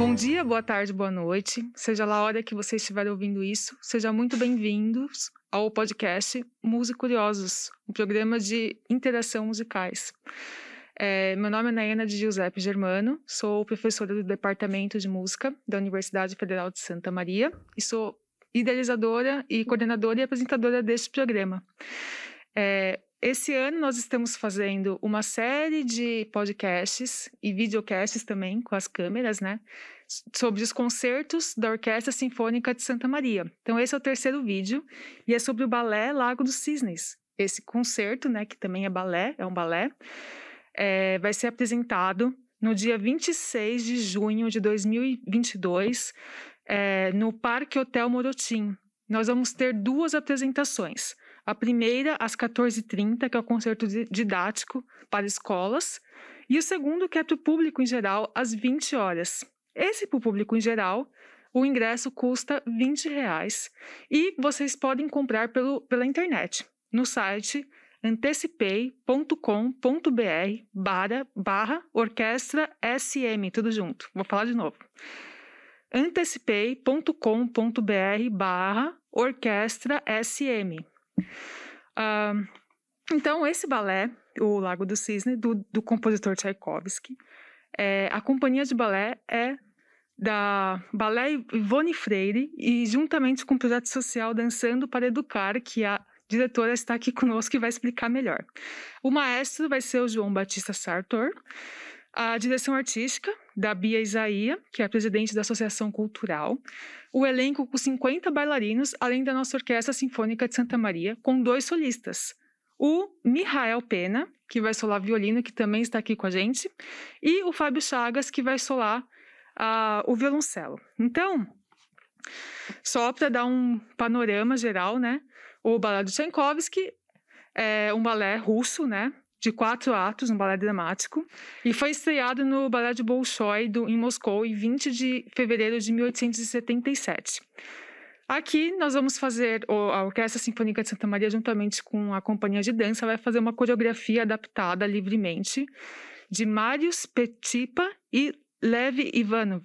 Bom dia, boa tarde, boa noite. Seja lá a hora que vocês estiverem ouvindo isso, seja muito bem-vindos ao podcast Música Curiosos, um programa de interação musicais. É, meu nome é Naena de Giuseppe Germano, sou professora do Departamento de Música da Universidade Federal de Santa Maria e sou idealizadora e coordenadora e apresentadora deste programa. É, esse ano nós estamos fazendo uma série de podcasts e videocasts também com as câmeras, né? Sobre os concertos da Orquestra Sinfônica de Santa Maria. Então esse é o terceiro vídeo e é sobre o balé Lago dos Cisnes. Esse concerto, né, que também é balé, é um balé, é, vai ser apresentado no dia 26 de junho de 2022 é, eh, no Parque Hotel Morotim. Nós vamos ter duas apresentações. A primeira, às 14h30, que é o concerto didático para escolas, e o segundo, que é para o público em geral, às 20 horas. Esse para o público em geral, o ingresso custa 20 reais e vocês podem comprar pelo, pela internet, no site antecipei.com.br barra, barra orquestra SM, tudo junto. Vou falar de novo. antecipei.com.br barra orquestra SM. Uh, então, esse balé, O Lago do Cisne, do, do compositor Tchaikovsky, é, a companhia de balé é da Balé Ivone Freire e juntamente com o projeto social Dançando para Educar, que a diretora está aqui conosco e vai explicar melhor. O maestro vai ser o João Batista Sartor a direção artística da Bia Isaia, que é presidente da Associação Cultural, o elenco com 50 bailarinos, além da nossa Orquestra Sinfônica de Santa Maria, com dois solistas, o Mihael Pena, que vai solar violino, que também está aqui com a gente, e o Fábio Chagas, que vai solar uh, o violoncelo. Então, só para dar um panorama geral, né? O Balé do Tchaikovsky é um balé russo, né? de quatro atos, um balé dramático, e foi estreado no Balé de Bolshoi, do, em Moscou, em 20 de fevereiro de 1877. Aqui nós vamos fazer, a Orquestra Sinfônica de Santa Maria, juntamente com a Companhia de Dança, vai fazer uma coreografia adaptada livremente de Marius Petipa e Lev Ivanov.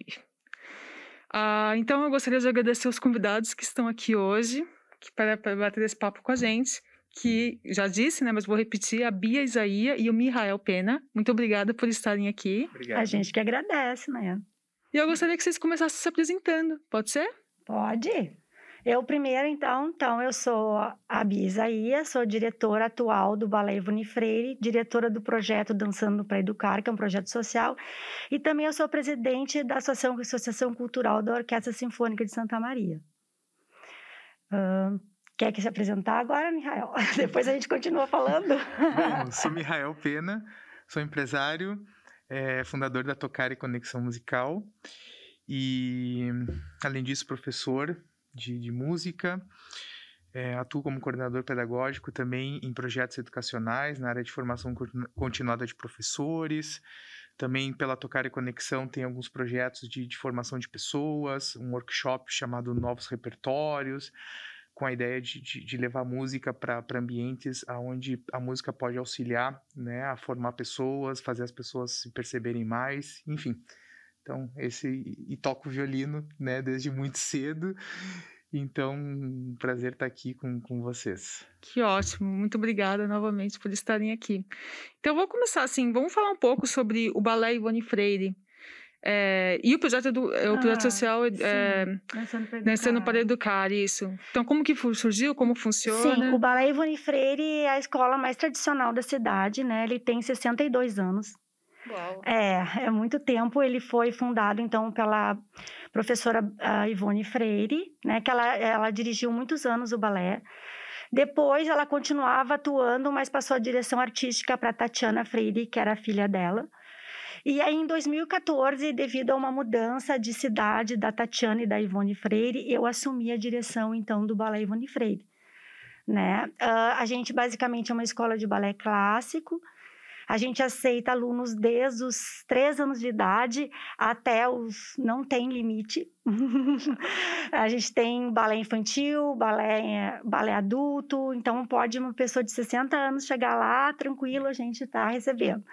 Ah, então eu gostaria de agradecer os convidados que estão aqui hoje para, para bater esse papo com a gente que já disse, né, mas vou repetir, a Bia Isaia e o Mihael Pena. Muito obrigada por estarem aqui. Obrigado. A gente que agradece, né? E eu gostaria que vocês começassem se apresentando, pode ser? Pode. Eu primeiro, então, então eu sou a Bia Isaia, sou diretora atual do Balé Ivone Freire, diretora do projeto Dançando para Educar, que é um projeto social, e também eu sou presidente da Associação, Associação Cultural da Orquestra Sinfônica de Santa Maria. Uh, Quer que se apresentar agora, Mihael? Depois a gente continua falando. Bom, sou Mihael Pena, sou empresário, é, fundador da Tocar e Conexão Musical e, além disso, professor de, de música. É, atuo como coordenador pedagógico também em projetos educacionais na área de formação continuada de professores. Também pela Tocar e Conexão tem alguns projetos de, de formação de pessoas, um workshop chamado Novos Repertórios, com a ideia de, de, de levar música para ambientes onde a música pode auxiliar né, a formar pessoas, fazer as pessoas se perceberem mais, enfim. Então, esse. E toco violino né, desde muito cedo. Então, um prazer estar tá aqui com, com vocês. Que ótimo, muito obrigada novamente por estarem aqui. Então, vou começar assim, vamos falar um pouco sobre o Balé Ivone Freire. É, e o projeto, do, é, o projeto ah, social é, Nascendo para Educar, isso. Então, como que surgiu, como funciona? Sim, o Balé Ivone Freire é a escola mais tradicional da cidade, né? Ele tem 62 anos. Uau. É, é muito tempo. Ele foi fundado, então, pela professora Ivone Freire, né? Que ela, ela dirigiu muitos anos o balé. Depois ela continuava atuando, mas passou a direção artística para Tatiana Freire, que era a filha dela. E aí, em 2014, devido a uma mudança de cidade da Tatiana e da Ivone Freire, eu assumi a direção, então, do Balé Ivone Freire. Né? Uh, a gente, basicamente, é uma escola de balé clássico, a gente aceita alunos desde os três anos de idade até os. Não tem limite. a gente tem balé infantil, balé, balé adulto, então pode uma pessoa de 60 anos chegar lá, tranquilo, a gente está recebendo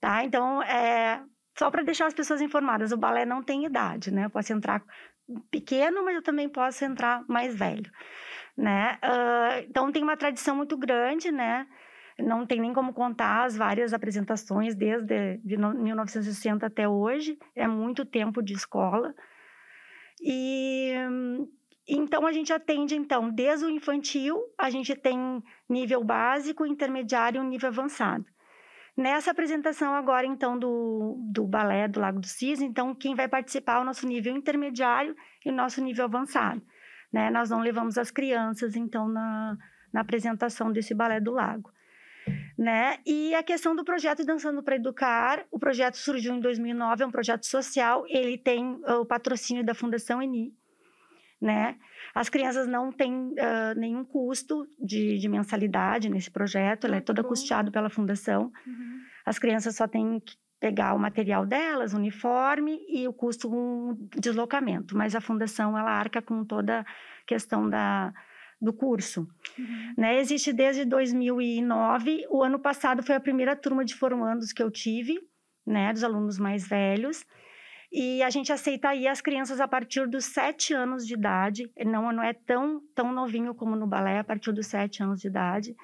tá? Então, é, só para deixar as pessoas informadas, o balé não tem idade, né? Eu posso entrar pequeno, mas eu também posso entrar mais velho, né? Uh, então, tem uma tradição muito grande, né? Não tem nem como contar as várias apresentações desde de 1960 até hoje. É muito tempo de escola. E então a gente atende então desde o infantil, a gente tem nível básico, intermediário e um nível avançado. Nessa apresentação agora, então, do, do balé do Lago do Cis, então, quem vai participar é o nosso nível intermediário e o nosso nível avançado. Né? Nós não levamos as crianças, então, na, na apresentação desse balé do Lago. Né? E a questão do projeto Dançando para Educar, o projeto surgiu em 2009, é um projeto social, ele tem ah, o patrocínio da Fundação ENI, né? As crianças não têm uh, nenhum custo de, de, mensalidade nesse projeto, ela é toda uhum. custeada pela fundação. Uhum. As crianças só têm que pegar o material delas, o uniforme e o custo um deslocamento, mas a fundação ela arca com toda a questão da, do curso. Uhum. Né? Existe desde 2009. O ano passado foi a primeira turma de formandos que eu tive, né, dos alunos mais velhos. E a gente aceita aí as crianças a partir dos sete anos de idade. Não, não é tão, tão novinho como no balé, a partir dos sete anos de idade.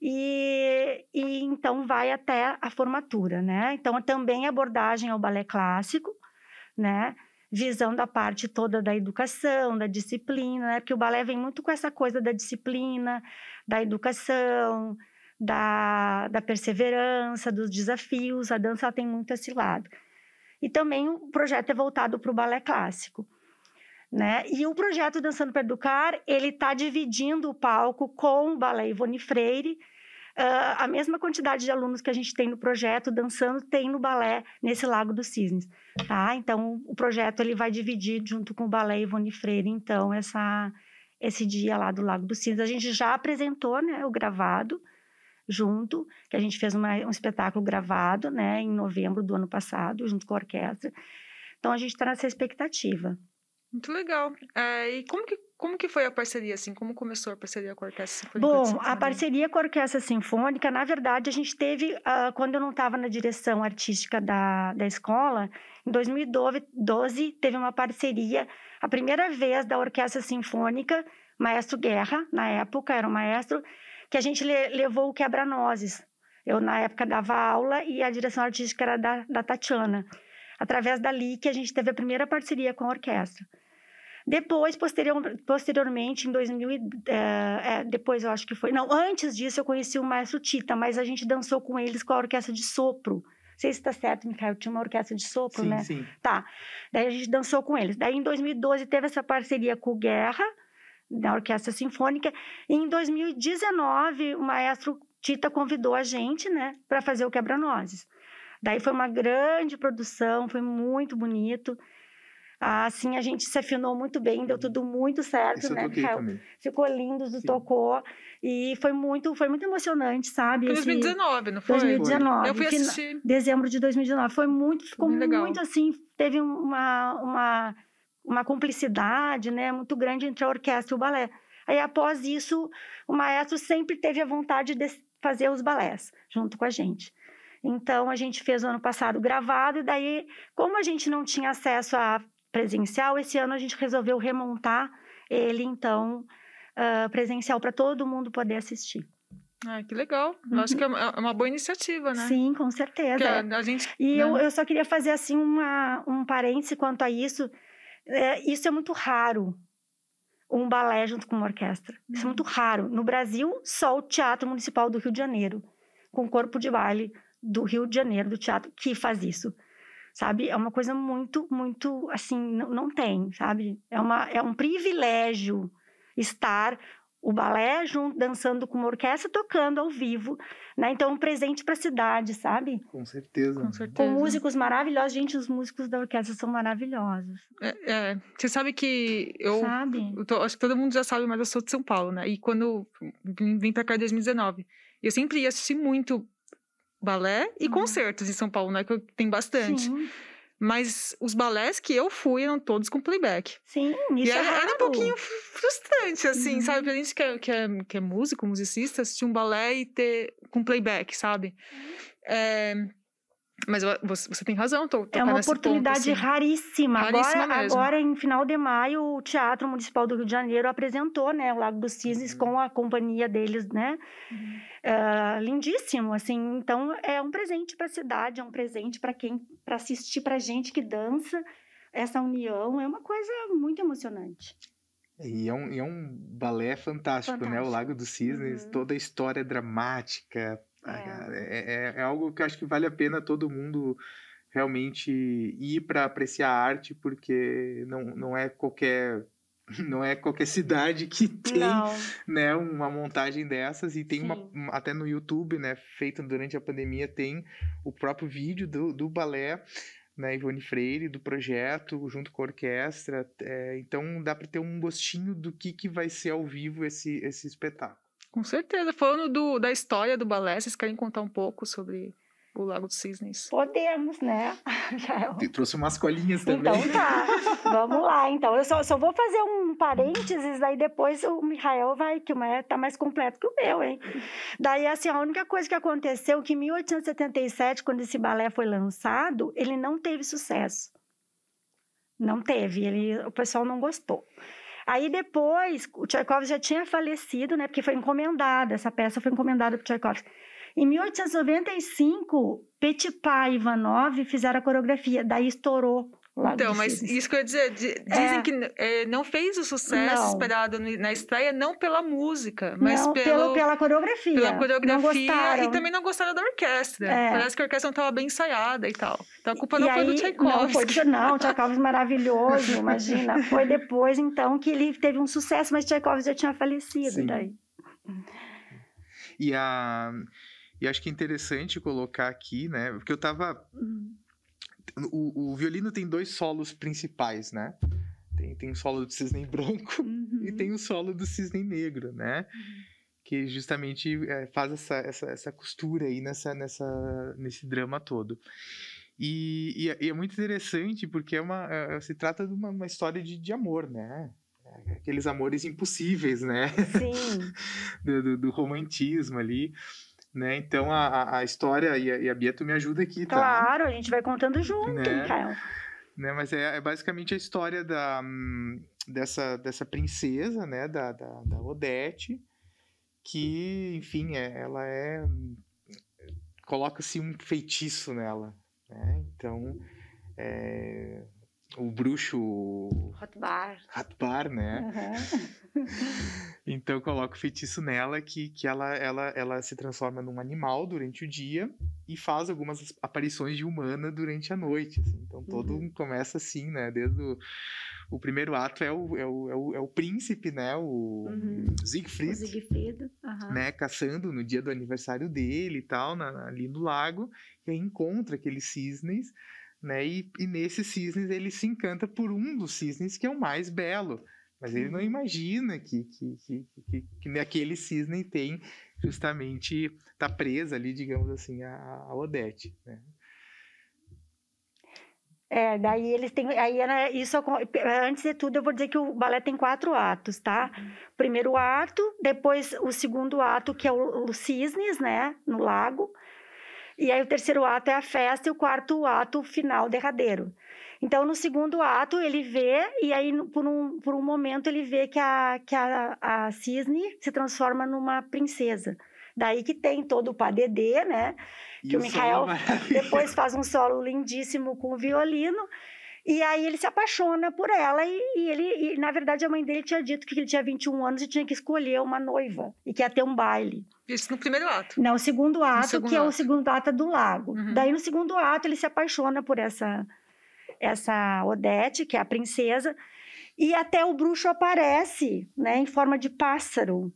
E, e, então vai até a formatura, né? Então também abordagem ao balé clássico, né? Visão da parte toda da educação, da disciplina, né? Porque o balé vem muito com essa coisa da disciplina, da educação, da, da perseverança, dos desafios. A dança tem muito esse lado. E também o projeto é voltado para o balé clássico. Né? E o projeto Dançando para Educar, ele está dividindo o palco com o Balé Ivone Freire, Uh, a mesma quantidade de alunos que a gente tem no projeto dançando tem no balé nesse Lago dos Cisnes, tá? Então o projeto ele vai dividir junto com o balé Ivone Freire, então essa esse dia lá do Lago dos Cisnes a gente já apresentou, né, o gravado junto, que a gente fez uma, um espetáculo gravado, né, em novembro do ano passado, junto com a orquestra. Então a gente está nessa expectativa. Muito legal. É, e como que, como que foi a parceria, assim? Como começou a parceria com a Orquestra Sinfônica? Bom, a parceria com a Orquestra Sinfônica, na verdade, a gente teve, uh, quando eu não estava na direção artística da, da escola, em 2012 teve uma parceria, a primeira vez da Orquestra Sinfônica, Maestro Guerra, na época era o maestro, que a gente levou o quebra-nozes. Eu, na época, dava aula e a direção artística era da, da Tatiana. Através dali que a gente teve a primeira parceria com a orquestra. Depois, posterior, posteriormente, em 2000, e é, é, depois eu acho que foi. Não, antes disso eu conheci o maestro Tita, mas a gente dançou com eles com a orquestra de sopro. Não sei se está certo, Micael, tinha uma orquestra de sopro, sim, né? Sim. Tá. Daí a gente dançou com eles. Daí em 2012 teve essa parceria com o Guerra, da Orquestra Sinfônica. E em 2019, o maestro Tita convidou a gente, né, para fazer o Quebra-Nozes. Daí foi uma grande produção, foi muito bonito. Assim, a gente se afinou muito bem, deu uhum. tudo muito certo, Isso né, Ficou lindo, Sim. tocou. E foi muito, foi muito emocionante, sabe? Foi 2019, não foi? 2019. Eu fui assistir. Dezembro de 2019. Foi muito, ficou muito, muito assim, teve uma, uma uma cumplicidade né, muito grande entre a orquestra e o balé. Aí, após isso, o maestro sempre teve a vontade de fazer os balés junto com a gente. Então, a gente fez o ano passado gravado, e daí, como a gente não tinha acesso a presencial, esse ano a gente resolveu remontar ele, então, uh, presencial, para todo mundo poder assistir. Ah, que legal. Eu uhum. acho que é, é uma boa iniciativa, né? Sim, com certeza. A, gente, e né? eu, eu só queria fazer, assim, uma, um parêntese quanto a isso, é, isso é muito raro. Um balé junto com uma orquestra. Uhum. Isso é muito uhum. raro. No Brasil, só o Teatro Municipal do Rio de Janeiro, com o corpo de baile do Rio de Janeiro, do teatro, que faz isso. Sabe? É uma coisa muito, muito, assim, não, não tem, sabe? É, uma, é um privilégio estar o balé junto, dançando com uma orquestra, tocando ao vivo, né? Então, um presente para a cidade, sabe? Com certeza. Com né? certeza. Com músicos maravilhosos. Gente, os músicos da orquestra são maravilhosos. É, é. você sabe que eu... Sabe? Eu tô, acho que todo mundo já sabe, mas eu sou de São Paulo, né? E quando vim para cá em 2019, eu sempre ia assistir muito balé e uhum. concertos em São Paulo, né? Que tem bastante. Sim. Mas os balés que eu fui eram todos com playback. Sim, isso e era, é era um pouquinho frustrante, assim, uhum. sabe? Pra gente que é, que é, que é músico, musicista, assistir um balé e ter com playback, sabe? Uhum. É, mas você tem razão, tô, tô É uma oportunidade ponto, assim. raríssima. raríssima agora, mesmo. agora, em final de maio, o Teatro Municipal do Rio de Janeiro apresentou, né, o Lago dos Cisnes uhum. com a companhia deles, né? Uhum. Ah, lindíssimo, assim. Então é um presente para a cidade, é um presente para quem, para assistir, para gente que dança. Essa união é uma coisa muito emocionante. É, e é um, é um balé fantástico, fantástico. né? O Lago dos Cisnes, uhum. toda a história dramática. Ah, é. é. É, é algo que eu acho que vale a pena todo mundo realmente ir para apreciar a arte, porque não, não é qualquer não é qualquer cidade que tem né, uma montagem dessas e tem uma, até no YouTube, né, feito durante a pandemia, tem o próprio vídeo do, do balé né, Ivone Freire, do projeto, junto com a orquestra. É, então dá para ter um gostinho do que, que vai ser ao vivo esse, esse espetáculo. Com certeza. Falando do, da história do balé, vocês querem contar um pouco sobre o Lago dos Cisnes. Podemos, né? É Te trouxe umas colinhas então também. Então tá, vamos lá. Então, eu só, só vou fazer um parênteses, daí depois o Michael vai, que o meu tá mais completo que o meu, hein? Daí, assim, a única coisa que aconteceu é que em 1877, quando esse balé foi lançado, ele não teve sucesso. Não teve, ele, o pessoal não gostou. Aí depois, o Tchaikovsky já tinha falecido, né? Porque foi encomendada, essa peça foi encomendada para Tchaikovsky. Em 1895, Petipa e Ivanov fizeram a coreografia, daí estourou. Lá então, mas isso que eu ia dizer, dizem é, que é, não fez o sucesso não. esperado na estreia, não pela música, mas não, pelo, pela coreografia. Pela coreografia e também não gostaram da orquestra. É. Parece que a orquestra não estava bem ensaiada e tal. Então a culpa e não aí, foi do Tchaikovsky. Não, foi, não Tchaikovsky é maravilhoso, imagina. Foi depois, então, que ele teve um sucesso, mas Tchaikovsky já tinha falecido Sim. daí. E a. Uh... E acho que é interessante colocar aqui, né? Porque eu tava. Uhum. O, o, violino tem dois solos principais, né? Tem, tem o solo do cisne branco uhum. e tem o solo do cisne negro, né? Uhum. Que justamente é, faz essa, essa, essa costura aí nessa, nessa, nesse drama todo. E, e, é, e é muito interessante porque é uma, é, é, se trata de uma, uma história de, de amor, né? aqueles amores impossíveis, né? Sim. do, do, do, romantismo ali. Né? Então a, a história e a, e a Bia, tu me ajuda aqui, tá? Claro, a gente vai contando junto, né? Né? Mas é, é, basicamente a história da, dessa, dessa princesa, né? Da, da, da Odete, que, enfim, é, ela é. Coloca-se um feitiço nela. Né? Então. É, o bruxo. Hotbar. Hotbar, né? Uhum. então coloca o feitiço nela que, que ela, ela, ela se transforma num animal durante o dia e faz algumas aparições de humana durante a noite. Assim. Então todo uhum. começa assim, né? Desde o, o primeiro ato é o, é o, é o, é o príncipe, né? O uhum. Siegfried. O Siegfried. Uhum. Né? Caçando no dia do aniversário dele e tal, na, ali no lago. E aí encontra aqueles cisnes né? E, e nesse cisnes ele se encanta por um dos cisnes que é o mais belo, mas ele não uhum. imagina que, que, que, que, que naquele cisne tem justamente, tá presa ali, digamos assim, a, a Odete. Né? É, daí eles têm. Aí era é, né, isso. Antes de tudo, eu vou dizer que o balé tem quatro atos, tá? Uhum. Primeiro ato, depois o segundo ato, que é o, o Cisnes, né? No lago. E aí o terceiro ato é a festa e o quarto ato final derradeiro. Então, no segundo ato, ele vê, e aí, por um, por um momento, ele vê que, a, que a, a cisne se transforma numa princesa. Daí que tem todo o padedê, né? E que o, o Michael é depois faz um solo lindíssimo com o violino. E aí ele se apaixona por ela e, e ele, e, na verdade, a mãe dele tinha dito que ele tinha 21 anos e tinha que escolher uma noiva e que ia ter um baile. Isso no primeiro ato. Não, o segundo ato, segundo que ato. é o segundo ato do lago. Uhum. Daí no segundo ato ele se apaixona por essa essa Odete, que é a princesa, e até o bruxo aparece, né, em forma de pássaro.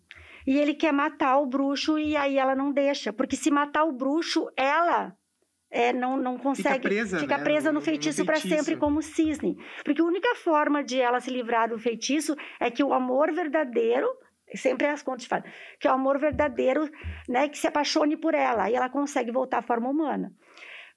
E ele quer matar o bruxo e aí ela não deixa, porque se matar o bruxo, ela é, não, não consegue. Né? Fica presa, fica né? presa no, é feitiço, para sempre, como cisne. Porque a única forma de ela se livrar do feitiço é que o amor verdadeiro. Sempre as contas de Que é o amor verdadeiro, né? Que se apaixone por ela. E ela consegue voltar à forma humana.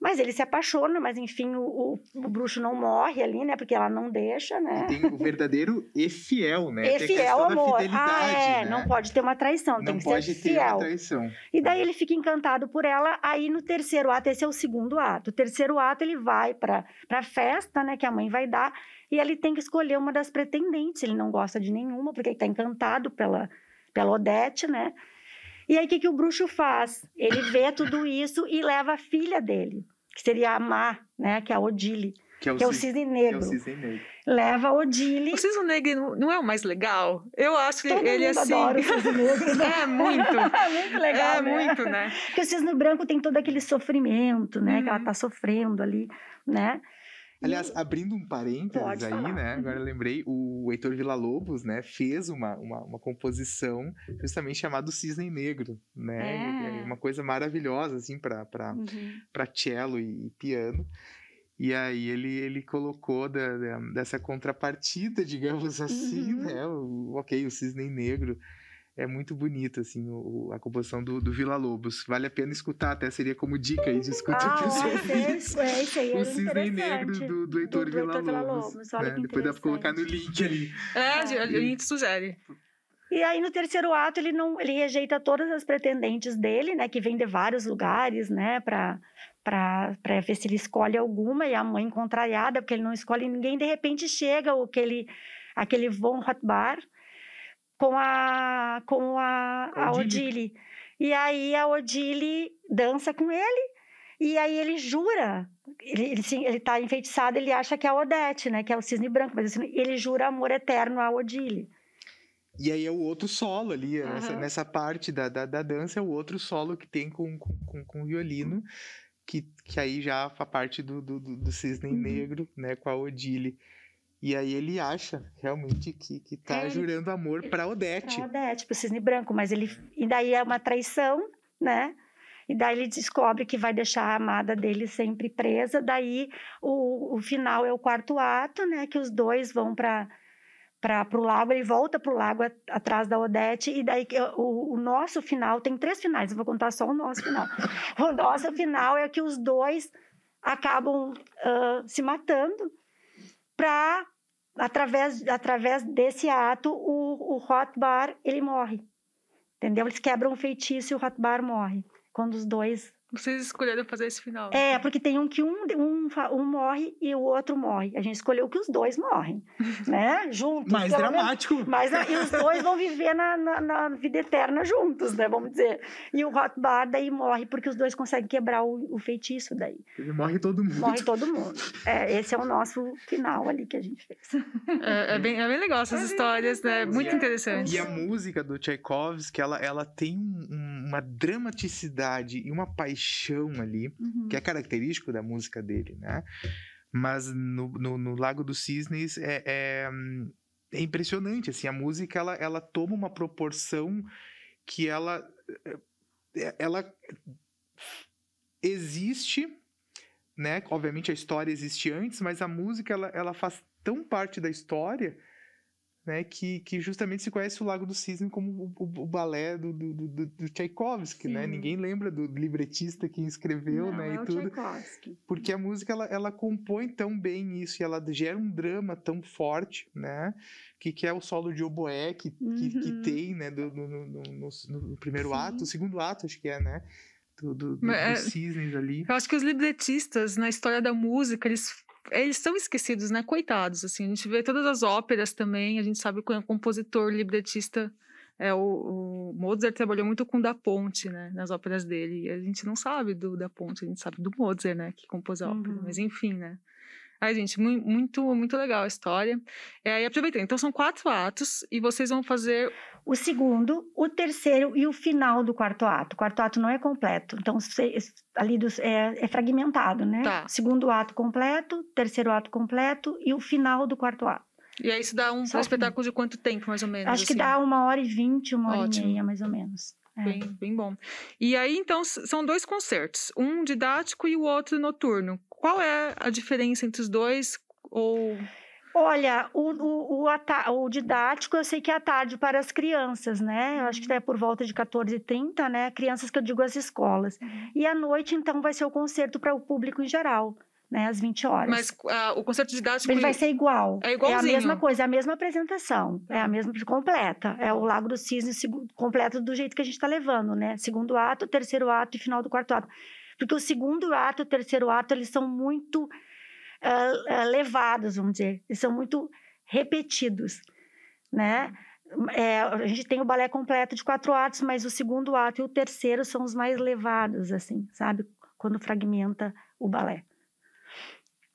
Mas ele se apaixona, mas enfim, o, o, o bruxo não morre ali, né? Porque ela não deixa, né? E tem o verdadeiro e fiel, né? E é fiel amor. Ah, é, né? não pode ter uma traição, não tem que pode ter Uma traição. E daí ele fica encantado por ela. Aí no terceiro ato, esse é o segundo ato. O terceiro ato ele vai para para festa, né? Que a mãe vai dar e ele tem que escolher uma das pretendentes. Ele não gosta de nenhuma porque ele está encantado pela pela Odete, né? E aí, o que, que o bruxo faz? Ele vê tudo isso e leva a filha dele, que seria a Má, né? Que é a Odile. Que é o, que é o cisne, cisne negro. É o cisne negro. Leva Odile. O cisne negro não é o mais legal? Eu acho que Todo ele é mundo assim. Adora o cisne negro. Né? É muito. É muito legal. É né? muito, né? Porque o cisne branco tem todo aquele sofrimento, né? Uhum. Que ela uhum. tá sofrendo ali, né? Aliás, abrindo um parênteses aí, né? Uhum. Agora lembrei, o Heitor Villa-Lobos, né, fez uma, uma, uma composição justamente chamada Cisne Negro, né? É. é. Uma coisa maravilhosa, assim, para uhum. cello e, e piano. E aí ele, ele colocou da, da, dessa contrapartida, digamos assim, uhum. né? O, ok, o cisne negro é muito bonito, assim, o, a composição do, do Vila Lobos. Vale a pena escutar, até seria como dica aí de escutar ah, os é ouvintes. É, isso aí é O Cisne Negro do, do Heitor do, do Vila, Lobos. né? Depois dá pra colocar no link ali. É, o link sugere. E aí no terceiro ato ele não, ele rejeita todas as pretendentes dele, né, que vem de vários lugares, né, para para ver se ele escolhe alguma e a mãe contrariada porque ele não escolhe ninguém, de repente chega o aquele aquele von Rothbard com a com a, a Odile. E aí a Odile dança com ele e aí ele jura, ele, ele, ele tá enfeitiçado, ele acha que é a Odete, né, que é o cisne branco, mas assim, ele jura amor eterno à Odile. E aí é o outro solo ali, uhum. nessa, nessa, parte da, da, da, dança, é o outro solo que tem com, com, com, violino, que, que aí já a parte do, do, do, do cisne uhum. negro, né, com a Odile. E aí ele acha realmente que, que tá é, jurando amor para Odete. Pra Odete, pro Cisne Branco, mas ele. E daí é uma traição, né? E daí ele descobre que vai deixar a amada dele sempre presa. Daí o, o final é o quarto ato, né? Que os dois vão para para o lago, ele volta para o lago a, atrás da Odete, e daí o, o, nosso final, tem três finais, eu vou contar só o nosso final. o nosso final é que os dois acabam uh, se matando, para através através desse ato o, o Hotbar ele morre, entendeu? Eles quebram o feitiço e o Hotbar morre quando os dois vocês escolheram fazer esse final. É, porque tem um que um, um, um morre e o outro morre. A gente escolheu que os dois morrem, né? Juntos. Mais dramático. mas ah, e os dois vão viver na, na, na, vida eterna juntos, né? Vamos dizer. E o Rothbard daí morre, porque os dois conseguem quebrar o, o feitiço daí. Ele morre todo mundo. Morre todo mundo. É, esse é o nosso final ali que a gente fez. É, é bem, é bem legal essas é histórias, né? Muito interessante. E a música do Tchaikovsky, ela, ela tem um, uma dramaticidade e uma paixão paixão ali, uhum. que é uhum. característico da música dele, né? Mas no, no, no Lago dos Cisnes é, é, é, impressionante, assim, a música ela, ela toma uma proporção que ela, é, é, ela existe, né? Obviamente a história existe antes, mas a música ela, ela faz tão parte da história né, que, que justamente se conhece o Lago do Cisne como o, o, o balé do, do, do, do Tchaikovsky, né? Sim. né? Ninguém lembra do libretista que escreveu, Não, né, é e tudo. Tchaikovsky. Porque a música ela, ela compõe tão bem isso e ela gera um drama tão forte, né? Que, que é o solo de oboé que, uhum. que, que, uhum. tem, né, do, no, no, no, no primeiro Sim. ato, segundo ato acho que é, né? do, do, do, Mas, do é, Cisnes ali. Eu acho que os libretistas, na história da música, eles eles são esquecidos, né? Coitados, assim. A gente vê todas as óperas também, a gente sabe que o compositor, libretista, é, o, o Mozart trabalhou muito com Da Ponte, né? Nas óperas dele. E a gente não sabe do Da Ponte, a gente sabe do Mozart, né? Que compôs a ópera. Uhum. Mas enfim, né? Ai, gente, muito, muito legal a história. É, e aproveitando, então são quatro atos e vocês vão fazer. O segundo, o terceiro e o final do quarto ato. O quarto ato não é completo, então ali dos, é, é, fragmentado, né? Tá. Segundo ato completo, terceiro ato completo e o final do quarto ato. E aí isso dá um, um espetáculo de quanto tempo, mais ou menos? Acho assim? que dá uma hora e vinte, uma hora e meia, mais ou menos. É. Bem, bem bom. E aí, então, são dois concertos, um didático e o outro noturno. Qual é a diferença entre os dois? Ou... Olha, o, o, o, o, didático eu sei que é à tarde para as crianças, né? Eu acho que é por volta de 14h30, né? Crianças que eu digo as escolas. Uhum. E à noite, então, vai ser o concerto para o público em geral né, às 20 horas. Mas uh, o concerto didático... Ele vai ser igual. É igualzinho. É a mesma coisa, é a mesma apresentação, é a uhum. mesma completa. É o Lago do Cisne completo do jeito que a gente está levando, né? Segundo ato, terceiro ato e final do quarto ato. Porque o segundo ato e o terceiro ato, eles são muito uh, uh, levados, vamos dizer. Eles são muito repetidos, né? É, a gente tem o balé completo de quatro atos, mas o segundo ato e o terceiro são os mais levados, assim, sabe? Quando fragmenta o balé.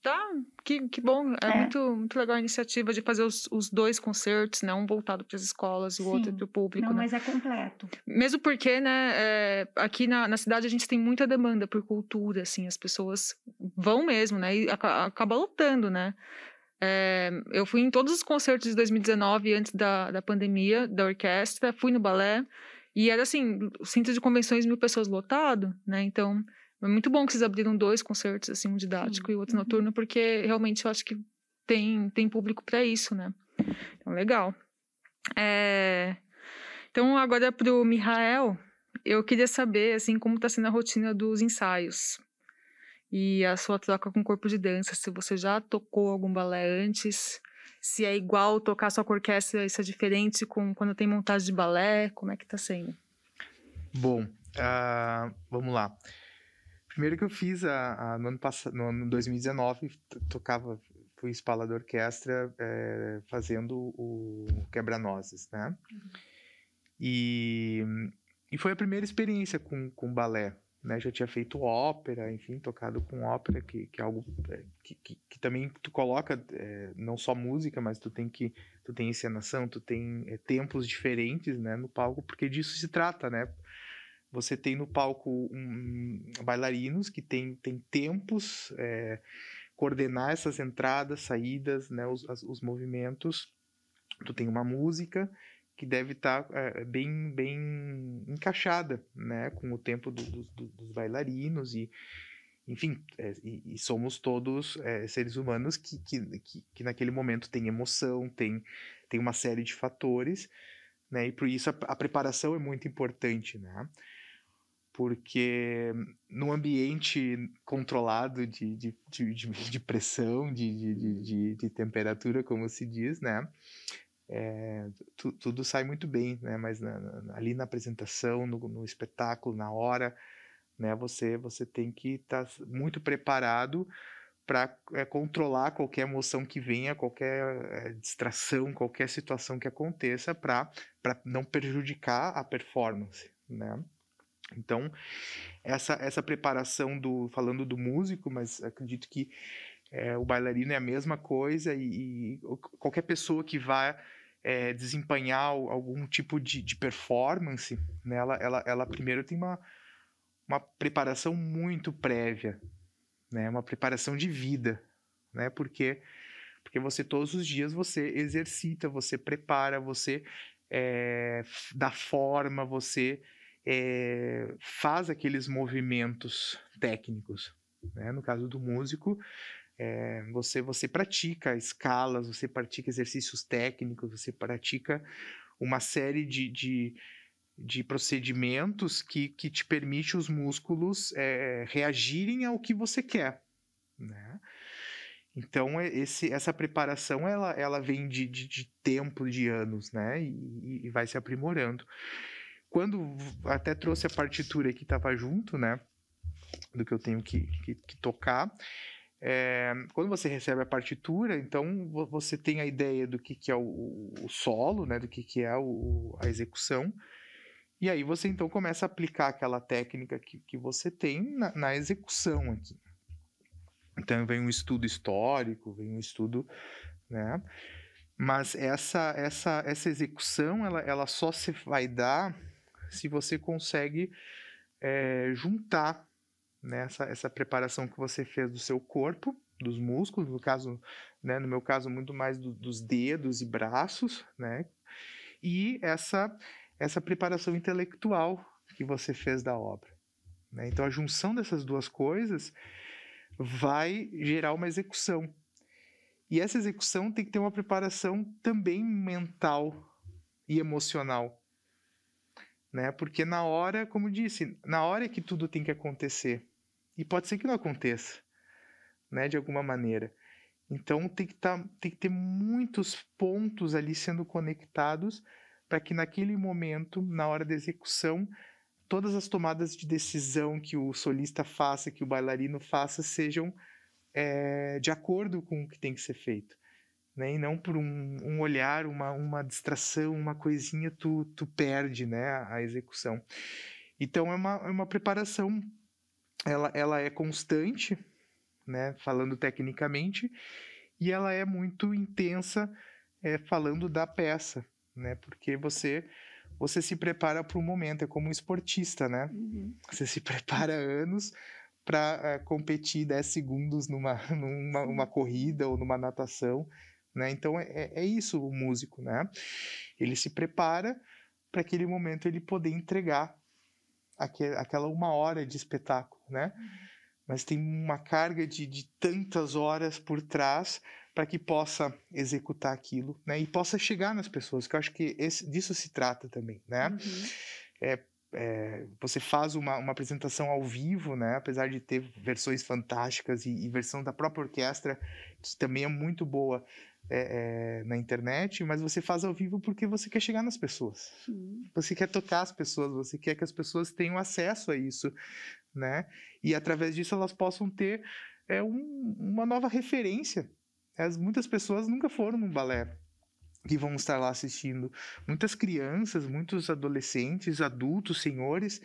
Tá, que, que bom. É, é. Muito, muito legal a iniciativa de fazer os, os dois concertos, né? Um voltado para as escolas, e o outro para o público. Não, né? mas é completo. Mesmo porque, né, é, aqui na, na cidade a gente tem muita demanda por cultura, assim, as pessoas vão mesmo, né? E acaba, acaba lotando, né? É, eu fui em todos os concertos de 2019, antes da, da pandemia, da orquestra, fui no balé, e era assim, centro de convenções, mil pessoas lotado, né? Então, é muito bom que vocês abriram dois concertos, assim, um didático e outro uhum. noturno, porque realmente eu acho que tem, tem público para isso, né? Então, legal. É... Então, agora para o Mihael, eu queria saber, assim, como está sendo a rotina dos ensaios e a sua troca com o corpo de dança, se você já tocou algum balé antes, se é igual tocar só com orquestra, isso é diferente com quando tem montagem de balé, como é que está sendo? Bom, uh, vamos lá primeiro que eu fiz a, a no, ano passado, no ano 2019, tocava, fui espalhador da orquestra é, fazendo o Quebra-Nozes, né? Uhum. E, e foi a primeira experiência com, com balé. Né, já tinha feito ópera, enfim, tocado com ópera, que, que é algo é, que, que, que também tu coloca é, não só música, mas tu tem que tu tem encenação, tu tem é, tempos diferentes, né, no palco, porque disso se trata, né? Você tem no palco um, bailarinos que tem, tem tempos, é, coordenar essas entradas, saídas, né, os, as, os movimentos. Tu tem uma música que deve estar tá, é, bem, bem encaixada né, com o tempo do, do, do, dos bailarinos e enfim, é, e, e, somos todos é, seres humanos que, que, que, que, naquele momento tem emoção, tem, tem uma série de fatores, né? E por isso a, a preparação é muito importante, né? porque num ambiente controlado de, de, de, de pressão, de, de, de, de, temperatura, como se diz, né? É, tu, tudo sai muito bem, né? Mas na, na, ali na apresentação, no, no, espetáculo, na hora, né? Você, você tem que estar tá muito preparado para é, eh, controlar qualquer emoção que venha, qualquer é, distração, qualquer situação que aconteça, para não prejudicar a performance, né? Então, essa, essa preparação do. Falando do músico, mas acredito que é, o bailarino é a mesma coisa e, e qualquer pessoa que vá é, desempenhar algum tipo de, de performance, né, ela, ela, ela primeiro tem uma, uma preparação muito prévia, né, uma preparação de vida, né, porque, porque você todos os dias você exercita, você prepara, você é, dá forma, você é, faz aqueles movimentos técnicos. Né? No caso do músico, é, você, você pratica escalas, você pratica exercícios técnicos, você pratica uma série de, de, de procedimentos que, que te permite os músculos é, reagirem ao que você quer. Né? Então, é, esse, essa preparação ela, ela vem de, de, de tempo, de anos, né? E, e vai se aprimorando quando até trouxe a partitura que estava junto, né? Do que eu tenho que, que, que tocar. É, quando você recebe a partitura, então você tem a ideia do que, que é o, o solo, né? Do que, que é o, a execução. E aí você então começa a aplicar aquela técnica que, que você tem na, na execução aqui. Então vem um estudo histórico, vem um estudo, né? Mas essa essa essa execução ela, ela só se vai dar se você consegue é, juntar né, essa, essa preparação que você fez do seu corpo, dos músculos, no caso, né, no meu caso, muito mais do, dos dedos e braços, né, e essa, essa preparação intelectual que você fez da obra. Né? Então, a junção dessas duas coisas vai gerar uma execução. E essa execução tem que ter uma preparação também mental e emocional né? Porque na hora, como disse, na hora é que tudo tem que acontecer. E pode ser que não aconteça, né, de alguma maneira. Então tem que, tá, tem que ter muitos pontos ali sendo conectados para que naquele momento, na hora da execução, todas as tomadas de decisão que o solista faça, que o bailarino faça, sejam é, de acordo com o que tem que ser feito né? E não por um, um, olhar, uma, uma distração, uma coisinha, tu, tu perde, né? A, execução. Então é uma, é uma preparação, ela, ela é constante, né? Falando tecnicamente, e ela é muito intensa é, falando da peça, né? Porque você você se prepara para o momento, é como um esportista, né? Uhum. Você se prepara anos para é, eh, competir 10 segundos numa, numa corrida ou numa natação né? Então é, é, é isso o músico, né? Ele se prepara para aquele momento ele poder entregar aquela uma hora de espetáculo, né? Uhum. Mas tem uma carga de, de tantas horas por trás para que possa executar aquilo, né? E possa chegar nas pessoas, que eu acho que esse, disso se trata também, né? Uhum. É, é, você faz uma, uma, apresentação ao vivo, né? Apesar de ter versões fantásticas e, e versão da própria orquestra, que também é muito boa é, é, na internet, mas você faz ao vivo porque você quer chegar nas pessoas. Sim. Você quer tocar as pessoas, você quer que as pessoas tenham acesso a isso, né? E através disso elas possam ter é, um, uma nova referência. As, muitas pessoas nunca foram num balé, que vão estar lá assistindo. Muitas crianças, muitos adolescentes, adultos, senhores.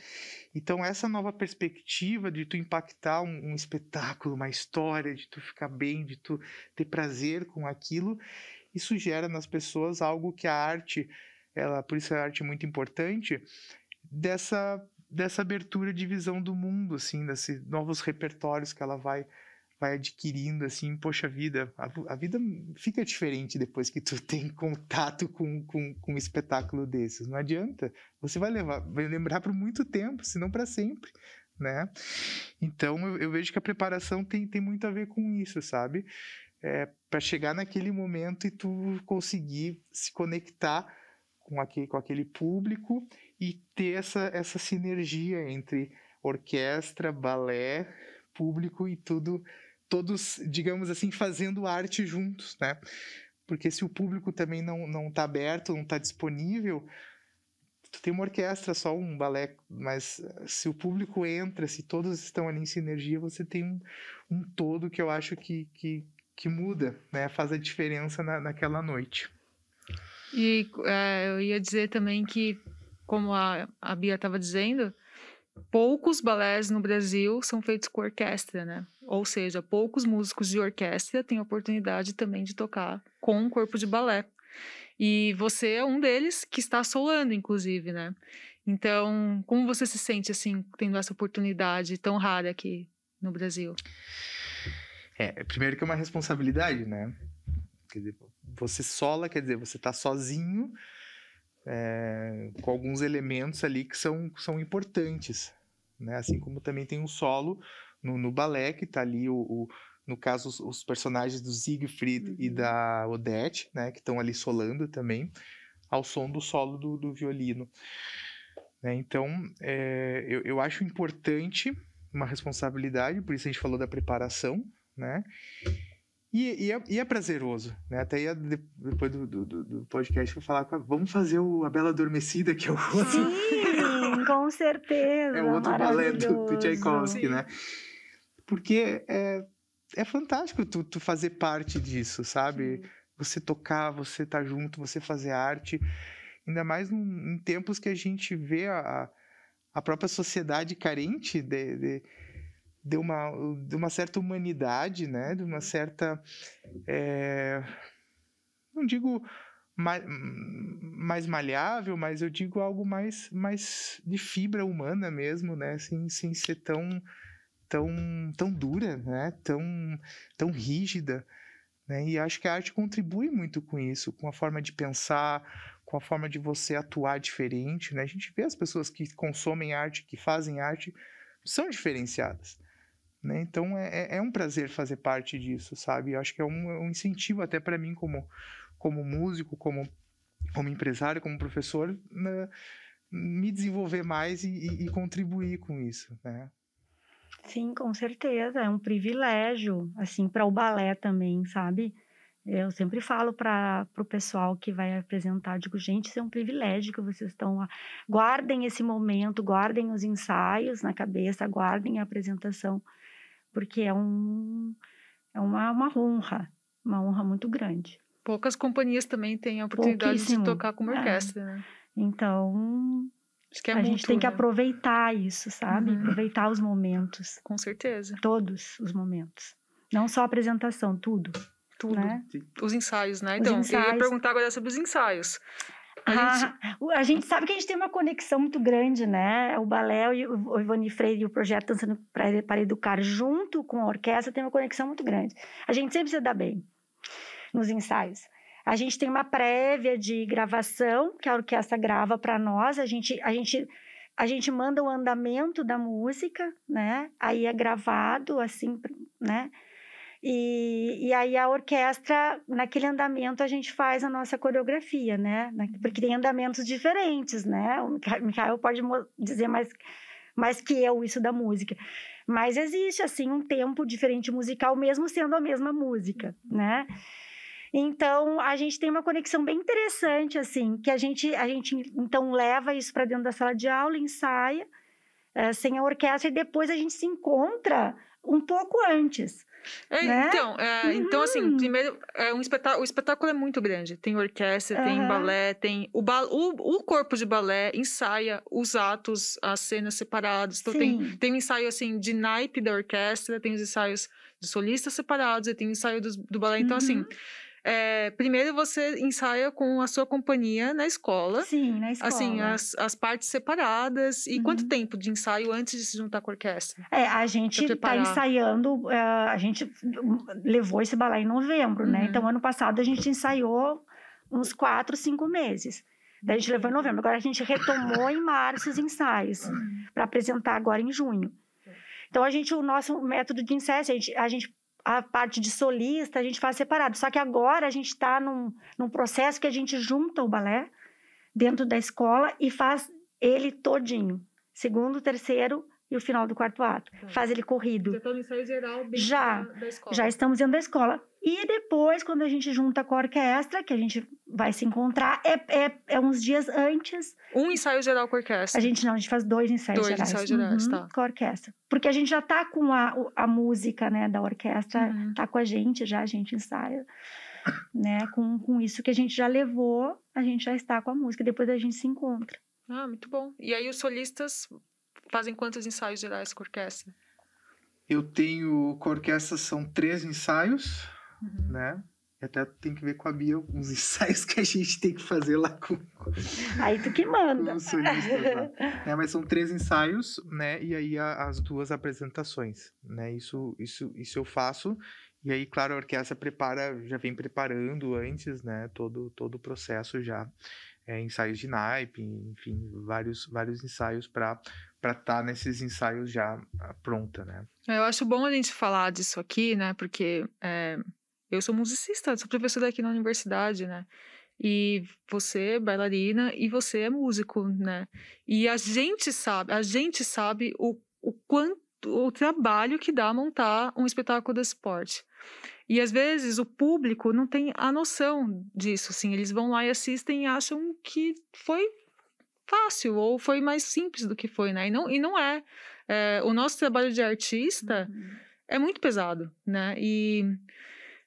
Então, essa nova perspectiva de tu impactar um, um, espetáculo, uma história, de tu ficar bem, de tu ter prazer com aquilo, isso gera nas pessoas algo que a arte, ela, por isso a arte é muito importante, dessa, dessa abertura de visão do mundo, assim, desses novos repertórios que ela vai vai adquirindo assim, poxa vida, a, a, vida fica diferente depois que tu tem contato com, com, com um espetáculo desses. Não adianta, você vai levar, vai lembrar por muito tempo, se não para sempre, né? Então eu, eu, vejo que a preparação tem, tem muito a ver com isso, sabe? É, para chegar naquele momento e tu conseguir se conectar com aquele, com aquele público e ter essa, essa sinergia entre orquestra, balé, público e tudo todos, digamos assim, fazendo arte juntos, né? Porque se o público também não não está aberto, não está disponível, tu tem uma orquestra só um balé, mas eh, se o público entra, se todos estão ali em sinergia, você tem um, um todo que eu acho que, que, que muda, né? Faz a diferença na, naquela noite. E eh, eu ia dizer também que, como a, a Bia estava dizendo, poucos balés no Brasil são feitos com orquestra, né? Ou seja, poucos músicos de orquestra têm a oportunidade também de tocar com um corpo de balé. E você é um deles que está solando, inclusive, né? Então, como você se sente assim, tendo essa oportunidade tão rara aqui no Brasil? É, primeiro que é uma responsabilidade, né? Quer dizer, você sola, quer dizer, você está sozinho é, com alguns elementos ali que são, são importantes, né? Assim como também tem um solo no, no balé que está ali o, o no caso os, os, personagens do Siegfried uhum. e da Odette, né? Que estão ali solando também ao som do solo do, do violino. Né? Então é, eu, eu acho importante uma responsabilidade, por isso a gente falou da preparação, né? E, e, é, e, é, prazeroso, né? Até ia, depois do, do, do podcast eu falar, com, vamos fazer o A Bela Adormecida, que é o outro. Sim, com certeza. É o outro balé do, do Tchaikovsky, Sim. né? Porque é, é fantástico tu, tu fazer parte disso, sabe? Sim. Você tocar, você estar tá junto, você fazer arte. Ainda mais num, em tempos que a gente vê a, a própria sociedade carente de, de de uma, de uma certa humanidade, né? De uma certa, é, não digo mais, mais malhável, mas eu digo algo mais, mais de fibra humana mesmo, né? Sem, sem ser tão, tão, tão dura, né? Tão, tão rígida. Né? E acho que a arte contribui muito com isso, com a forma de pensar, com a forma de você atuar diferente. Né? A gente vê as pessoas que consomem arte, que fazem arte, são diferenciadas. Né? Então é, é, é, um prazer fazer parte disso, sabe? Eu acho que é um, é um incentivo até para mim como, como músico, como, como empresário, como professor, né? me desenvolver mais e, e, e contribuir com isso, né? Sim, com certeza, é um privilégio, assim, para o balé também, sabe? Eu sempre falo para o pessoal que vai apresentar, digo, gente, isso é um privilégio que vocês estão lá. Guardem esse momento, guardem os ensaios na cabeça, guardem a apresentação, porque é, um, é uma, uma honra, uma honra muito grande. Poucas companhias também têm a oportunidade de tocar com uma é. orquestra, é. né? Então, é a gente tem que né? aproveitar isso, sabe? Uhum. Aproveitar os momentos. Com certeza. Todos os momentos. Não só a apresentação, tudo. Tudo. Né? Os ensaios, né? então, ensaios. eu ia perguntar agora sobre os ensaios. A, gente, ah, a gente sabe que a gente tem uma conexão muito grande, né? O balé, o, o Ivani Freire e o projeto Dançando para Educar, junto com a orquestra, tem uma conexão muito grande. A gente sempre se dá bem nos ensaios. A gente tem uma prévia de gravação que a orquestra grava para nós. A gente, a gente a gente manda o andamento da música, né? Aí é gravado assim, né? E, e aí a orquestra, naquele andamento, a gente faz a nossa coreografia, né? Uhum. Porque tem andamentos diferentes, né? O Michael pode dizer mais, mais que eu isso da música. Mas existe, assim, um tempo diferente musical, mesmo sendo a mesma música, uhum. né? Então, a gente tem uma conexão bem interessante, assim, que a gente, a gente então leva isso para dentro da sala de aula, ensaia, é, sem a orquestra, e depois a gente se encontra um pouco antes é, né? Então, é, uhum. então, assim, uhum. primeiro, é um espetáculo, o espetáculo é muito grande. Tem orquestra, uhum. tem balé, tem o, ba o, o, corpo de balé ensaia os atos, as cenas separadas. Então, tem, tem um ensaio, assim, de naipe da orquestra, tem os ensaios de solistas separados, e tem o ensaio do, do balé. Então, assim, uhum. assim é, primeiro você ensaia com a sua companhia na escola. Sim, na assim, escola. Assim, as, as partes separadas. E uhum. quanto tempo de ensaio antes de se juntar com a orquestra? É, a gente está ensaiando, eh, a gente levou esse balé em novembro, uhum. né? Então, uhum. ano passado a gente ensaiou uns quatro, cinco meses. Daí a gente levou em novembro. Agora a gente retomou em março os ensaios uhum. para apresentar agora em junho. Então a gente, o nosso método de ensaio, assim, a gente, a gente a parte de solista a gente faz separado. Só que agora a gente está num, num processo que a gente junta o balé dentro da escola e faz ele todinho segundo, terceiro e o final do quarto ato. Tá. Faz ele corrido. Já então, geral já, da, da escola. Já estamos indo da escola. E depois, quando a gente junta com a orquestra, que a gente vai se encontrar, é, é, é uns dias antes. Um ensaio geral com a orquestra. A gente não, a gente faz dois ensaios dois gerais. Dois ensaios gerais, uhum, tá. Com a orquestra. Porque a gente já tá com a, a música, né, da orquestra, uhum. tá com a gente já, a gente ensaia. Né, com, com isso que a gente já levou, a gente já está com a música. Depois a gente se encontra. Ah, muito bom. E aí os solistas fazem quantos ensaios gerais com a orquestra? Eu tenho com a orquestra são três ensaios, uhum. né? E até tem que ver com a Bia uns ensaios que a gente tem que fazer lá com. Aí tu que manda. com solistas, né? Mas são três ensaios, né? E aí a, as duas apresentações, né? Isso, isso, isso eu faço. E aí, claro, a orquestra prepara, já vem preparando antes, né? Todo, todo o processo já é, ensaios de naipe, enfim, vários, vários ensaios para para estar tá nesses ensaios já ah, pronta, né? Eu acho bom a gente falar disso aqui, né? Porque é, eu sou musicista, sou professora aqui na universidade, né? E você é bailarina e você é músico, né? E a gente sabe, a gente sabe o, o quanto o trabalho que dá montar um espetáculo de esporte. E às vezes o público não tem a noção disso, assim, eles vão lá e assistem e acham que foi fácil ou foi mais simples do que foi, né? E não, e não é. é o nosso trabalho de artista uhum. é muito pesado, né? E,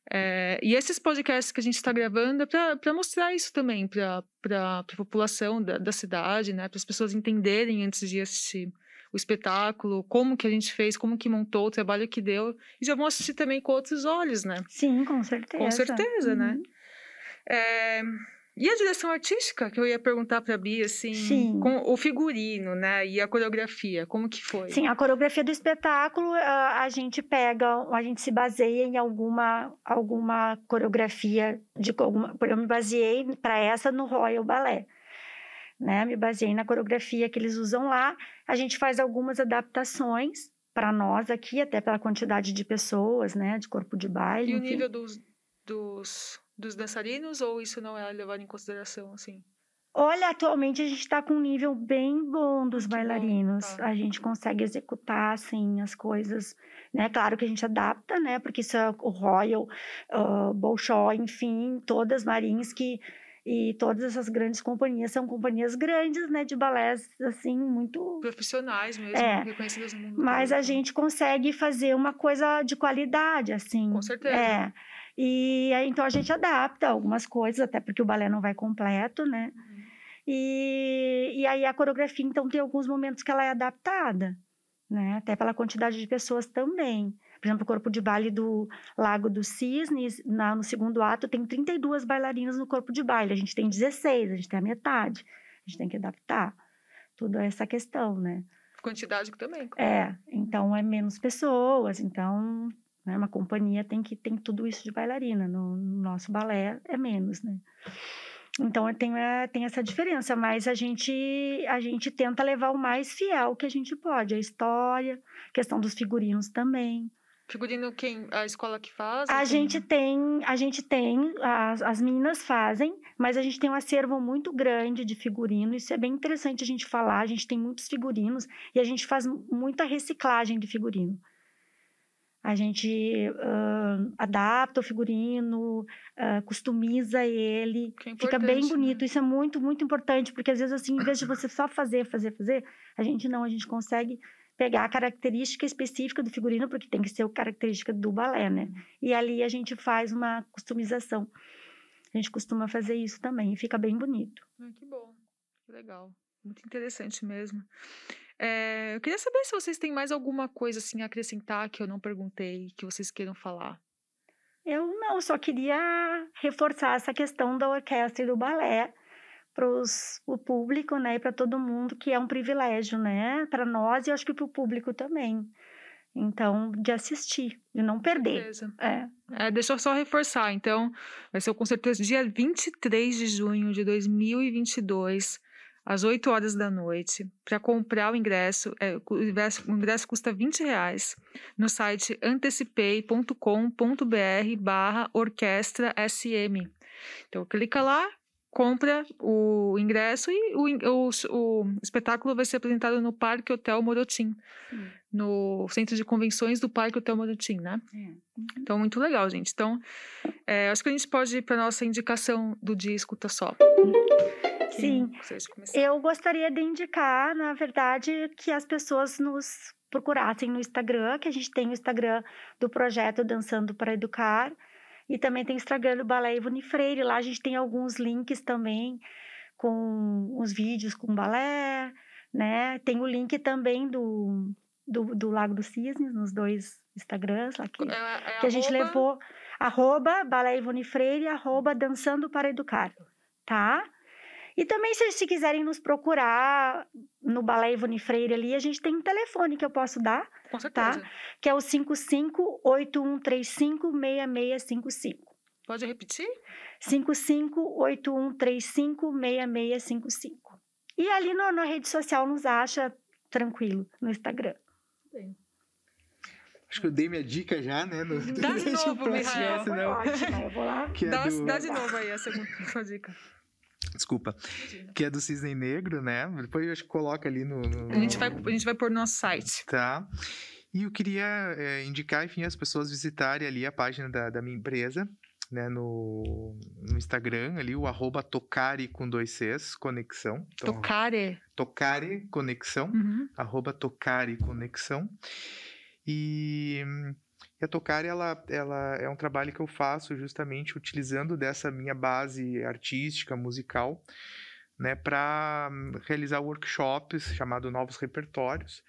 é, e esses podcasts que a gente está gravando é para mostrar isso também para a população da, da cidade, né? Para as pessoas entenderem antes de assistir o espetáculo, como que a gente fez, como que montou, o trabalho que deu, e já vão assistir também com outros olhos, né? Sim, com certeza. Com certeza, né? uhum. né? É... E a direção artística, que eu ia perguntar para a Bia, assim, Sim. com o figurino, né, e a coreografia, como que foi? Sim, a coreografia do espetáculo, a, a gente pega, a gente se baseia em alguma, alguma coreografia, de alguma, eu me baseei para essa no Royal Ballet né? Me baseei na coreografia que eles usam lá. A gente faz algumas adaptações para nós aqui, até pela quantidade de pessoas, né? De corpo de baile. E enfim. o nível dos, dos, dos dançarinos, ou isso não é levado em consideração, assim? Olha, atualmente a gente está com um nível bem bom dos ah, bailarinos. Bom, tá. A gente consegue executar, assim, as coisas, né? Claro que a gente adapta, né? Porque isso é o Royal, uh, Bolshoi, enfim, todas as marins que e todas essas grandes companhias são companhias grandes, né, de balés, assim, muito... Profissionais mesmo, é. reconhecidas no mundo. Mas a né. gente consegue fazer uma coisa de qualidade, assim. Com certeza. É. E então a gente adapta algumas coisas, até porque o balé não vai completo, né? Uhum. E, e aí a coreografia, então, tem alguns momentos que ela é adaptada, né? Até pela quantidade de pessoas também. Por exemplo, o corpo de baile do Lago dos Cisnes, na, no segundo ato, tem 32 bailarinas no corpo de baile. A gente tem 16, a gente tem a metade. A gente tem que adaptar toda essa questão, né? Quantidade também. É, então é menos pessoas, então né, uma companhia tem que tem tudo isso de bailarina. No, no nosso balé é menos, né? Então tem, é, tem essa diferença, mas a gente a gente tenta levar o mais fiel que a gente pode, a história, questão dos figurinos também. Figurino quem a escola que faz? A gente tem, a gente tem, as, as meninas fazem, mas a gente tem um acervo muito grande de figurino, isso é bem interessante a gente falar, a gente tem muitos figurinos e a gente faz muita reciclagem de figurino. A gente uh, adapta o figurino, uh, customiza ele, é fica bem né? bonito. Né? Isso é muito, muito importante, porque às vezes, assim, em vez de você só fazer, fazer, fazer, a gente não, a gente consegue pegar a característica específica do figurino, porque tem que ser a característica do balé, né? Uhum. E ali a gente faz uma customização. A gente costuma fazer isso também e fica bem bonito. Ah, que bom, que legal. Muito interessante mesmo. É, eu queria saber se vocês têm mais alguma coisa assim a acrescentar que eu não perguntei, que vocês queiram falar. Eu não, só queria reforçar essa questão da orquestra e do balé, para o público, né, e para todo mundo, que é um privilégio, né, para nós e eu acho que para o público também. Então, de assistir, de não perder. Beleza. É. é. deixa eu só reforçar, então, vai ser com certeza dia 23 de junho de 2022, às 8 horas da noite, para comprar o ingresso, é, o ingresso, o ingresso custa 20 reais, no site antecipei.com.br barra orquestra SM. Então, clica lá, compra o ingresso e o, o, o, espetáculo vai ser apresentado no Parque Hotel Morotim, no centro de convenções do Parque Hotel Morotim, né? É. Uhum. Então, muito legal, gente. Então, é, acho que a gente pode ir para nossa indicação do dia Escuta tá Só. Sim, eu gostaria de indicar, na verdade, que as pessoas nos procurassem no Instagram, que a gente tem o Instagram do projeto Dançando para Educar, e também tem o Instagram do Balé Ivone Freire. Lá a gente tem alguns links também com os vídeos com balé, né? Tem o link também do, do, do Lago dos Cisnes nos dois Instagrams lá que, é, é que a gente levou. Arroba Balé Ivone Freire, arroba Dançando para Educar, tá? E também, se, se quiserem nos procurar no Balé Ivone Freire ali, a gente tem um telefone que eu posso dar, Com tá? certeza. tá? Que é o 5581356655. Pode repetir? 5581356655. E ali no, na rede social nos acha tranquilo, no Instagram. Bem. Acho que eu dei minha dica já, né? No, dá de novo, Michael. eu vou lá. Que é dá, do... dá de novo aí a segunda dica. Desculpa. Que é do Cisne Negro, né? Depois eu acho que coloca ali no, no. A, gente vai, a gente vai pôr no nosso site. Tá. E eu queria é, indicar, enfim, as pessoas visitarem ali a página da, da minha empresa, né, no, no, Instagram ali, o arroba tocare com dois Cs, conexão. Então, tocare? Tocare, conexão, uhum. arroba tocare, conexão. E e a Tocar, ela, ela é um trabalho que eu faço justamente utilizando dessa minha base artística, musical, né, para hum, realizar workshops chamado Novos Repertórios,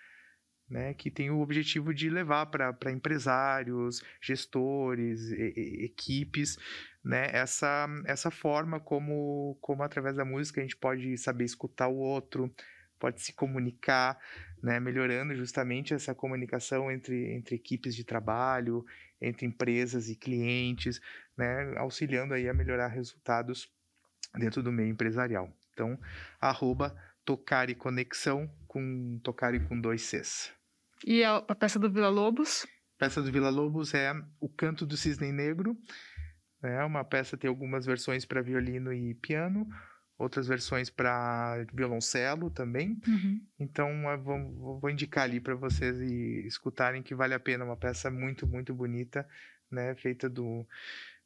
né, que tem o objetivo de levar para empresários, gestores, e, e, equipes, né, essa, essa forma como, como através da música a gente pode saber escutar o outro, pode se comunicar, né, melhorando justamente essa comunicação entre, entre equipes de trabalho, entre empresas e clientes, né, auxiliando aí a melhorar resultados dentro do meio empresarial. Então, arroba tocar e conexão com tocar e com dois Cs. E a, a peça do Vila Lobos? A peça do Vila Lobos é O Canto do Cisne Negro. É uma peça tem algumas versões para violino e piano, outras versões para violoncelo também. Uhum. Então vou, vou, indicar ali para vocês e escutarem que vale a pena, uma peça muito muito bonita, né, feita do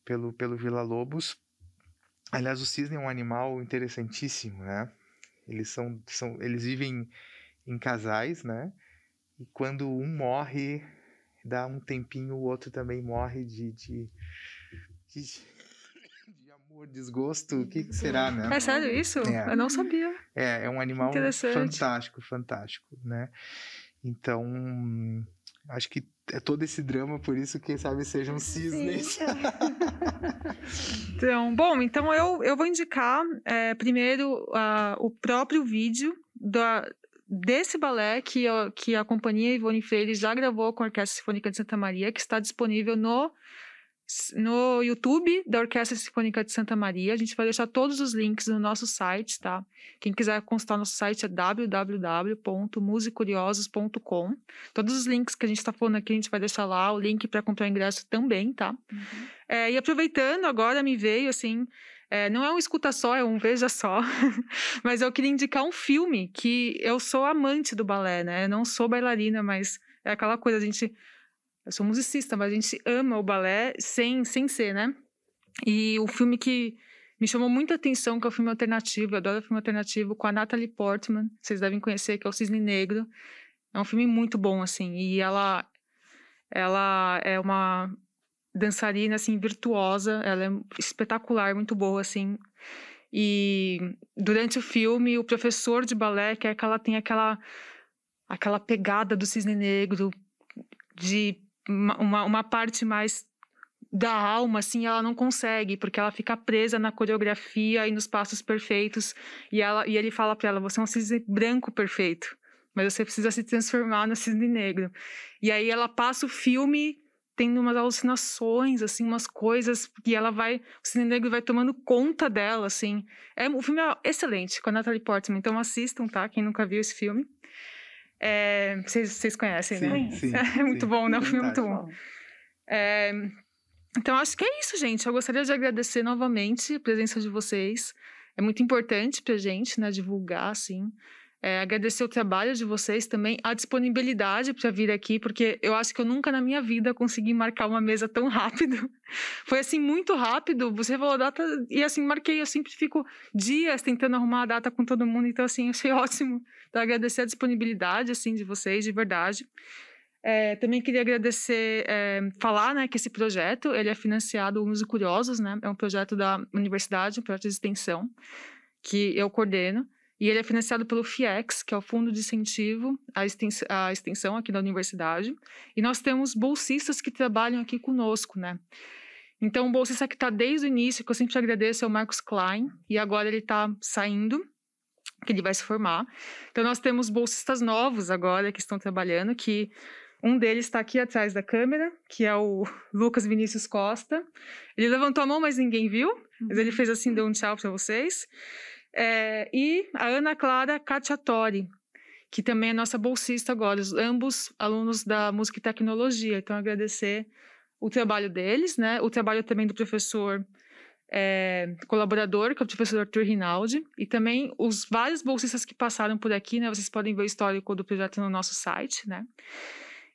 pelo pelo Vila Lobos. Aliás, o cisne é um animal interessantíssimo, né? Eles são, são eles vivem em casais, né? E quando um morre, dá um tempinho, o outro também morre de, de, de desgosto, o que, que uhum. será, né? É sério isso? É. Eu não sabia. É, é um animal fantástico, fantástico, né? Então, acho que é todo esse drama, por isso, quem sabe sejam cisnes. então, bom, então eu, eu vou indicar é, primeiro uh, o próprio vídeo da, desse balé que, que a companhia Ivone Freire já gravou com a Orquestra Sinfônica de Santa Maria, que está disponível no no YouTube da Orquestra Sinfônica de Santa Maria. A gente vai deixar todos os links no nosso site, tá? Quem quiser consultar nosso site é www.musicuriosos.com. Todos os links que a gente está falando aqui, a gente vai deixar lá, o link para comprar ingresso também, tá? Uhum. É, e aproveitando, agora me veio assim. É, não é um escuta só, é um veja só. mas eu queria indicar um filme que eu sou amante do balé, né? Eu não sou bailarina, mas é aquela coisa, a gente eu sou musicista, mas a gente ama o balé sem, sem ser, né? E o filme que me chamou muita atenção, que é o filme alternativo, eu adoro filme alternativo, com a Natalie Portman, vocês devem conhecer, que é o Cisne Negro. É um filme muito bom, assim, e ela, ela é uma dançarina, assim, virtuosa, ela é espetacular, muito boa, assim. E durante o filme, o professor de balé quer que ela tenha aquela, aquela pegada do Cisne Negro, de uma, uma parte mais da alma, assim, ela não consegue, porque ela fica presa na coreografia e nos passos perfeitos. E, ela, e ele fala para ela: você é um cisne branco perfeito, mas você precisa se transformar no cisne negro. E aí ela passa o filme tendo umas alucinações, assim, umas coisas, e ela vai, o cisne negro vai tomando conta dela, assim. É, o filme é excelente, com a Natalie Portman, então assistam, tá? Quem nunca viu esse filme. É, vocês, vocês conhecem, sim, né? Sim, é muito sim, bom, né? o filme muito bom. É, então, acho que é isso, gente. Eu gostaria de agradecer novamente a presença de vocês. É muito importante pra gente, né? Divulgar, assim. É, agradecer o trabalho de vocês também, a disponibilidade para vir aqui, porque eu acho que eu nunca na minha vida consegui marcar uma mesa tão rápido. Foi assim, muito rápido. Você falou data e assim, marquei. Eu sempre fico dias tentando arrumar a data com todo mundo, então assim, achei ótimo. Então, agradecer a disponibilidade, assim, de vocês, de verdade. É, também queria agradecer, é, falar né, que esse projeto ele é financiado Unos e Curiosos, né? É um projeto da universidade, um projeto de extensão que eu coordeno. E ele é financiado pelo FIEX, que é o Fundo de Incentivo à Extensão aqui da universidade. E nós temos bolsistas que trabalham aqui conosco, né? Então, o bolsista que está desde o início, que eu sempre agradeço, é o Marcos Klein, e agora ele está saindo, que ele vai se formar. Então, nós temos bolsistas novos agora que estão trabalhando, que um deles está aqui atrás da câmera, que é o Lucas Vinícius Costa. Ele levantou a mão, mas ninguém viu, mas ele uhum. fez assim, deu um tchau para vocês. É, e a Ana Clara Cacciatori, que também é nossa bolsista agora, ambos alunos da Música e Tecnologia. Então, agradecer o trabalho deles, né? O trabalho também do professor é, colaborador, que é o professor Arthur Rinaldi, e também os vários bolsistas que passaram por aqui, né? Vocês podem ver o histórico do projeto no nosso site, né?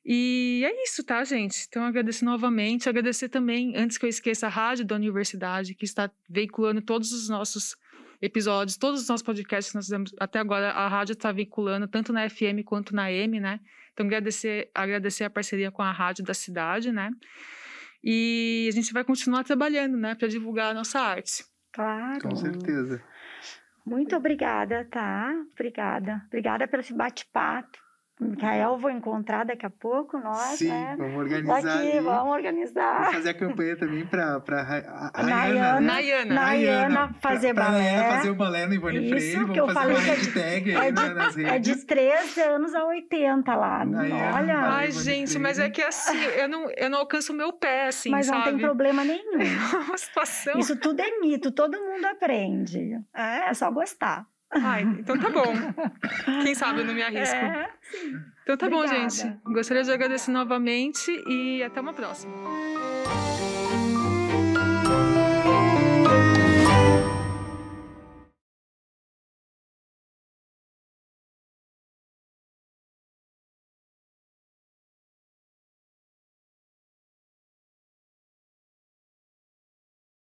E é isso, tá, gente? Então, agradecer novamente, agradecer também, antes que eu esqueça, a rádio da universidade, que está veiculando todos os nossos episódios, todos os nossos podcasts que nós fizemos até agora, a rádio está vinculando tanto na FM quanto na M, né? Então, agradecer, agradecer a parceria com a rádio da cidade, né? E a gente vai continuar trabalhando, né, para divulgar a nossa arte. Claro. Com certeza. Muito obrigada, tá? Obrigada. Obrigada pelo esse bate-papo. Mikael, vou encontrar daqui a pouco, nós, Sim, né? vamos organizar Daqui, aí. vamos organizar. fazer a campanha também para a né? Nayana, Nayana. Nayana fazer pra, balé. Pra fazer o balé no Ivone Freire. Isso que eu falei que é de, tag é, é, de, é de 13 anos a 80 lá. Nayana, Olha. Ai, Ivone gente, Freire. mas é que assim, eu não, eu não alcanço o meu pé, assim, Mas sabe? não tem problema nenhum. É uma situação... Isso tudo é mito, todo mundo aprende. É, é só gostar. Ai, então tá bom. Quem sabe eu não me arrisco. É, então tá Obrigada. bom, gente. Gostaria de agradecer novamente e até uma próxima.